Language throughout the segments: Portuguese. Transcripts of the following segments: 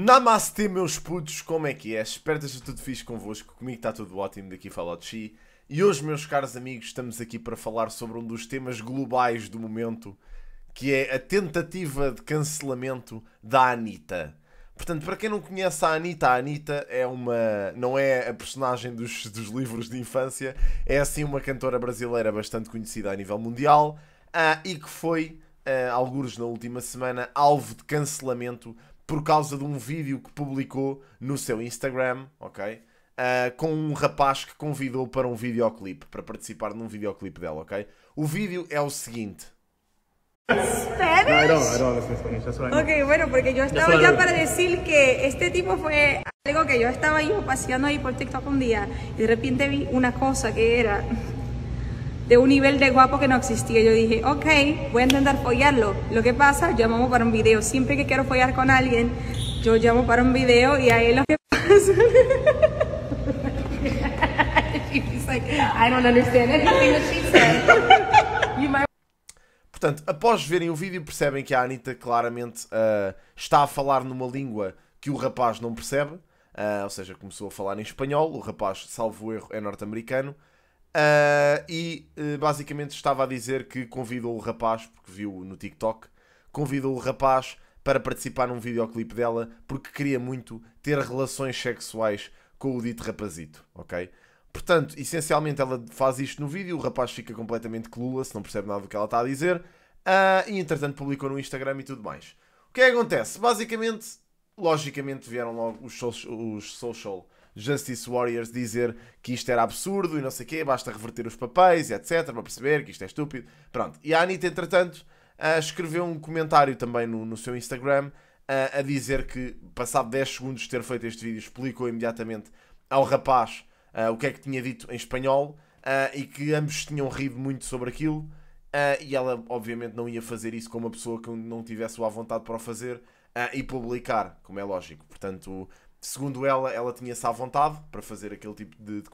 Namastê, meus putos, como é que é? Espero que esteja tudo fixe convosco. Comigo está tudo ótimo, daqui fala o Chi. E hoje, meus caros amigos, estamos aqui para falar sobre um dos temas globais do momento, que é a tentativa de cancelamento da Anitta. Portanto, para quem não conhece a Anitta, a Anitta é uma. não é a personagem dos, dos livros de infância, é assim uma cantora brasileira bastante conhecida a nível mundial uh, e que foi uh, ah, alguns na última semana, alvo de cancelamento por causa de um vídeo que publicou no seu Instagram, ok? Uh, com um rapaz que convidou para um videoclipe, para participar num videoclipe dela, ok? O vídeo é o seguinte. Spanish? No, I don't, I don't listen Spanish. That's what I mean. Ok, bueno, porque yo estaba ya para decir que este tipo fue algo que yo estaba yo paseando ahí por TikTok un día y de repente vi una cosa que era de un nivel de guapo que no existía. Yo dije, ok, voy a intentar follarlo. Lo que pasa, llamamos para un video. Siempre que quiero follar con alguien, yo llamo para un video y ahí lo que pasa... Portanto, após verem o vídeo, percebem que a Anitta claramente uh, está a falar numa língua que o rapaz não percebe. Uh, ou seja, começou a falar em espanhol, o rapaz, salvo erro, é norte-americano. Uh, e uh, basicamente estava a dizer que convidou o rapaz, porque viu no TikTok, convidou o rapaz para participar num videoclipe dela porque queria muito ter relações sexuais com o dito rapazito, ok? Portanto, essencialmente ela faz isto no vídeo, o rapaz fica completamente clula, se não percebe nada do que ela está a dizer, uh, e entretanto publicou no Instagram e tudo mais. O que é que acontece? Basicamente, logicamente vieram logo os, so os social Justice Warriors dizer que isto era absurdo e não sei o quê, basta reverter os papéis e etc, para perceber que isto é estúpido. Pronto. E a Anitta, entretanto, ah, escreveu um comentário também no, no seu Instagram ah, a dizer que, passado 10 segundos de ter feito este vídeo, explicou imediatamente ao rapaz ah, o que é que tinha dito em espanhol e que ambos tinham rido muito sobre aquilo. e ela, obviamente, não ia fazer isso com uma pessoa que não tivesse a vontade para o fazer e publicar, como é lógico. Portanto, segundo ela, ela tinha-se à vontade para fazer aquele tipo de, documentários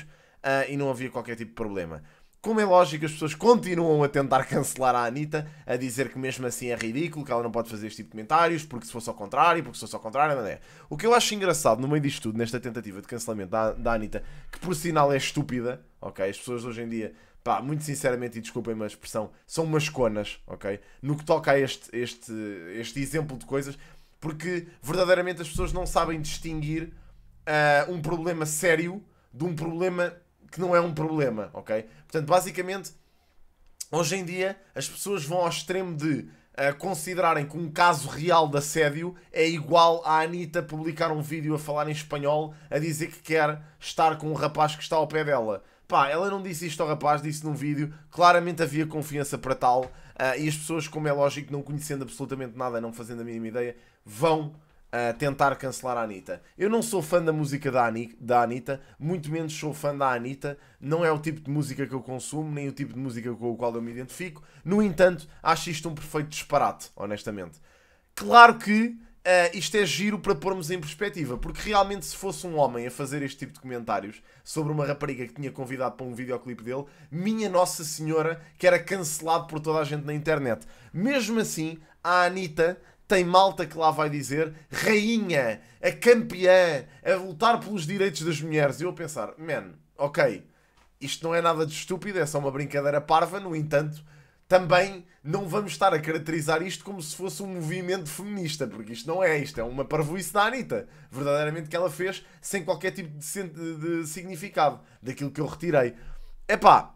comentários uh, ah, e não havia qualquer tipo de problema. Como é lógico, as pessoas continuam a tentar cancelar a Anitta, a dizer que mesmo assim é ridículo, que ela não pode fazer este tipo de comentários, porque se fosse ao contrário, porque se fosse ao contrário, não é. O que eu acho engraçado no meio disto tudo, nesta tentativa de cancelamento da, da Anitta, que por sinal é estúpida, ok? As pessoas hoje em dia, pá, muito sinceramente, e desculpem-me a expressão, são umas conas, ok? No que toca a este, este, este exemplo de coisas, porque verdadeiramente as pessoas não sabem distinguir uh, um problema sério de um problema que não é um problema, ok? Portanto, basicamente, hoje em dia as pessoas vão ao extremo de uh, considerarem que um caso real de assédio é igual à Anitta publicar um vídeo a falar em espanhol a dizer que quer estar com um rapaz que está ao pé dela. Pá, ela não disse isto ao rapaz, disse num vídeo, claramente havia confiança para tal, uh, e as pessoas, como é lógico, não conhecendo absolutamente nada, não fazendo a mínima ideia, vão uh, tentar cancelar a Anitta. Eu não sou fã da música da, Ani da Anitta, muito menos sou fã da Anitta, não é o tipo de música que eu consumo, nem o tipo de música com o qual eu me identifico. No entanto, acho isto um perfeito disparate, honestamente. Claro que Uh, isto é giro para pormos em perspectiva, porque realmente se fosse um homem a fazer este tipo de comentários sobre uma rapariga que tinha convidado para um videoclipe dele, minha Nossa Senhora, que era cancelado por toda a gente na internet. Mesmo assim, a Anitta tem malta que lá vai dizer rainha, a campeã, a lutar pelos direitos das mulheres. E eu a pensar, man, ok, isto não é nada de estúpido, é só uma brincadeira parva, no entanto, também não vamos estar a caracterizar isto como se fosse um movimento feminista, porque isto não é, isto é uma parvoíce da Anitta, verdadeiramente que ela fez sem qualquer tipo de, de significado, daquilo que eu retirei. Epá,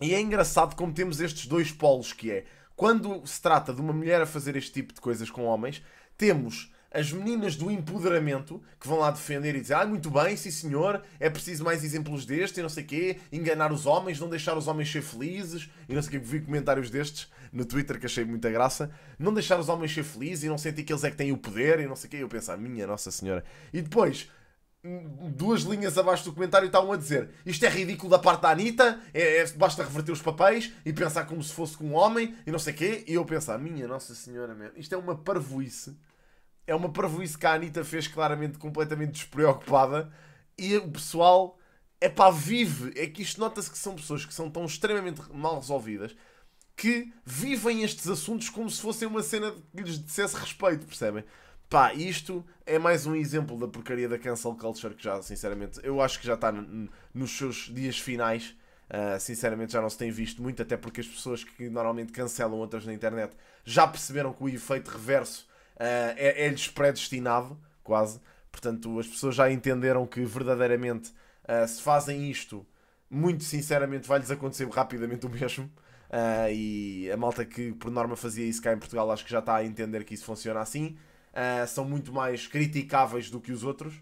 e é engraçado como temos estes dois polos que é quando se trata de uma mulher a fazer este tipo de coisas com homens, temos as meninas do empoderamento que vão lá defender e dizer: Ah, muito bem, sim senhor, é preciso mais exemplos deste e não sei o quê, enganar os homens, não deixar os homens ser felizes e não sei o quê. Vi comentários destes no Twitter que achei muita graça. Não deixar os homens ser felizes e não sentir que eles é que têm o poder e não sei o quê. Eu penso: ah, Minha Nossa Senhora. E depois duas linhas abaixo do comentário estavam a dizer isto é ridículo da parte da Anitta, é, é, basta reverter os papéis e pensar como se fosse com um homem e não sei o quê. E eu pensar, ah, minha Nossa Senhora, meu isto é uma parvoíce. É uma parvoíce que a Anitta fez claramente completamente despreocupada e o pessoal, é pá, vive. É que isto nota-se que são pessoas que são tão extremamente mal resolvidas que vivem estes assuntos como se fossem uma cena que lhes dissesse respeito, percebem? Pá, isto é mais um exemplo da porcaria da cancel culture que já, sinceramente, eu acho que já está nos seus dias finais. Uh, sinceramente, já não se tem visto muito, até porque as pessoas que normalmente cancelam outras na internet já perceberam que o efeito reverso uh, é, é-lhes predestinado, quase. Portanto, as pessoas já entenderam que verdadeiramente, uh, se fazem isto, muito sinceramente, vai-lhes acontecer rapidamente o mesmo. e a malta que por norma fazia isso cá em Portugal, acho que já está a entender que isso funciona assim uh, são muito mais criticáveis do que os outros.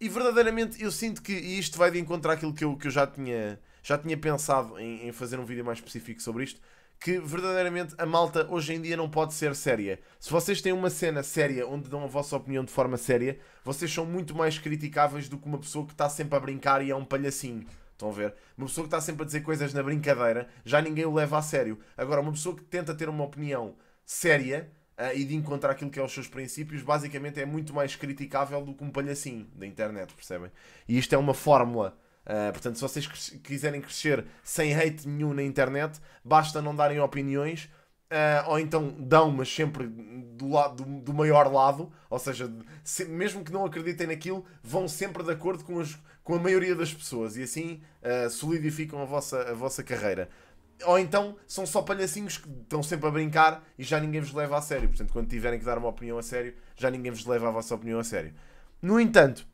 E verdadeiramente eu sinto que e isto vai de encontro àquilo que eu, que eu já, tinha, já tinha pensado em, em fazer um vídeo mais específico sobre isto, que verdadeiramente a malta hoje em dia não pode ser séria. Se vocês têm uma cena séria onde dão a vossa opinião de forma séria, vocês são muito mais criticáveis do que uma pessoa que está sempre a brincar e é um palhacinho. Estão a ver? Uma pessoa que está sempre a dizer coisas na brincadeira, já ninguém o leva a sério. Agora, uma pessoa que tenta ter uma opinião séria, uh, e de encontrar aquilo que é os seus princípios, basicamente é muito mais criticável do que um palhacinho da internet, percebem? E isto é uma fórmula. Uh, portanto, se vocês cres quiserem crescer sem hate nenhum na internet, basta não darem opiniões, uh, ou então dão, mas sempre do, lado, do, do maior lado, ou seja, se, mesmo que não acreditem naquilo, vão sempre de acordo com, as, com a maioria das pessoas e assim uh, solidificam a vossa, a vossa carreira ou então são só palhacinhos que estão sempre a brincar e já ninguém vos leva a sério. Portanto, quando tiverem que dar uma opinião a sério, já ninguém vos leva a vossa opinião a sério. No entanto,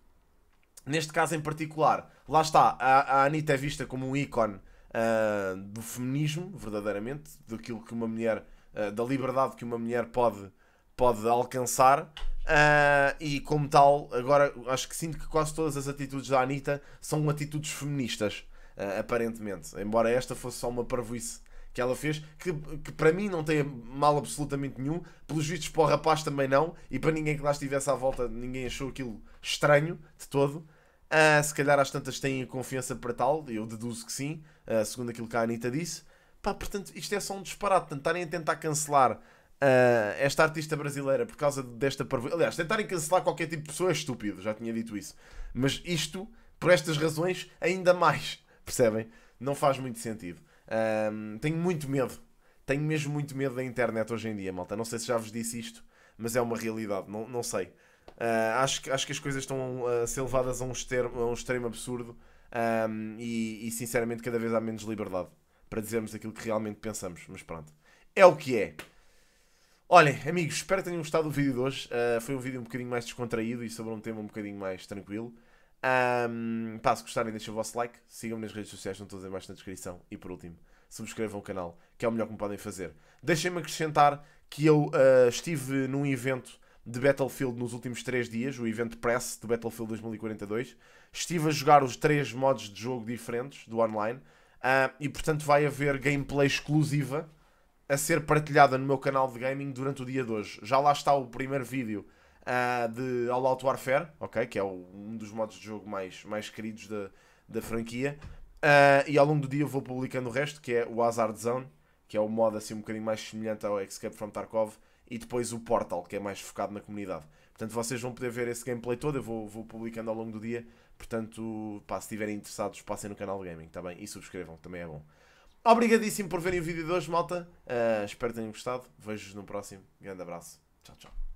neste caso em particular, lá está, a, a Anitta é vista como um ícone uh, do feminismo, verdadeiramente, daquilo que uma mulher, uh, da liberdade que uma mulher pode, pode alcançar. Uh, e como tal, agora acho que sinto que quase todas as atitudes da Anitta são atitudes feministas uh, aparentemente. Embora esta fosse só uma parvoice que ela fez, que, que para mim não tem mal absolutamente nenhum, pelos vistos para o rapaz também não, e para ninguém que lá estivesse à volta, ninguém achou aquilo estranho de todo. Uh, se calhar as tantas têm confiança para tal, eu deduzo que sim, uh, segundo aquilo que a Anitta disse. Pá, portanto, isto é só um disparate. tentarem a tentar cancelar uh, esta artista brasileira por causa desta parvo... Aliás, tentarem cancelar qualquer tipo de pessoa é estúpido, já tinha dito isso. Mas isto, por estas razões, ainda mais. Percebem? Não faz muito sentido. Um, tenho muito medo. Tenho mesmo muito medo da internet hoje em dia, malta. Não sei se já vos disse isto, mas é uma realidade. Não, não sei. Uh, acho, acho que as coisas estão a ser levadas a um, extermo, a um extremo absurdo um, e, e, sinceramente, cada vez há menos liberdade para dizermos aquilo que realmente pensamos. Mas pronto, é o que é. Olhem, amigos, espero que tenham gostado do vídeo de hoje. Uh, foi um vídeo um bocadinho mais descontraído e sobre um tema um bocadinho mais tranquilo. Um, pá, se gostarem, deixem o vosso like, sigam-me nas redes sociais, estão todas em baixo na descrição. E por último, subscrevam o canal, que é o melhor que me podem fazer. Deixem-me acrescentar que eu uh, estive num evento de Battlefield nos últimos 3 dias, o evento press de Battlefield 2042. Estive a jogar os 3 modos de jogo diferentes do online uh, e, portanto, vai haver gameplay exclusiva a ser partilhada no meu canal de gaming durante o dia de hoje. Já lá está o primeiro vídeo uh, de All Out Warfare, ok? Que é o, um dos modos de jogo mais, mais queridos da, da franquia. Uh, e ao longo do dia vou publicando o resto, que é o Hazard Zone, que é o modo assim um bocadinho mais semelhante ao Escape from Tarkov, e depois o Portal, que é mais focado na comunidade. Portanto, vocês vão poder ver esse gameplay todo, eu vou, vou publicando ao longo do dia. Portanto, pá, se estiverem interessados, passem no canal Gaming, está bem? E subscrevam, também é bom. Obrigadíssimo por verem o vídeo de hoje, malta. Uh, espero que tenham gostado. Vejo-vos no próximo. Grande abraço. Tchau, tchau.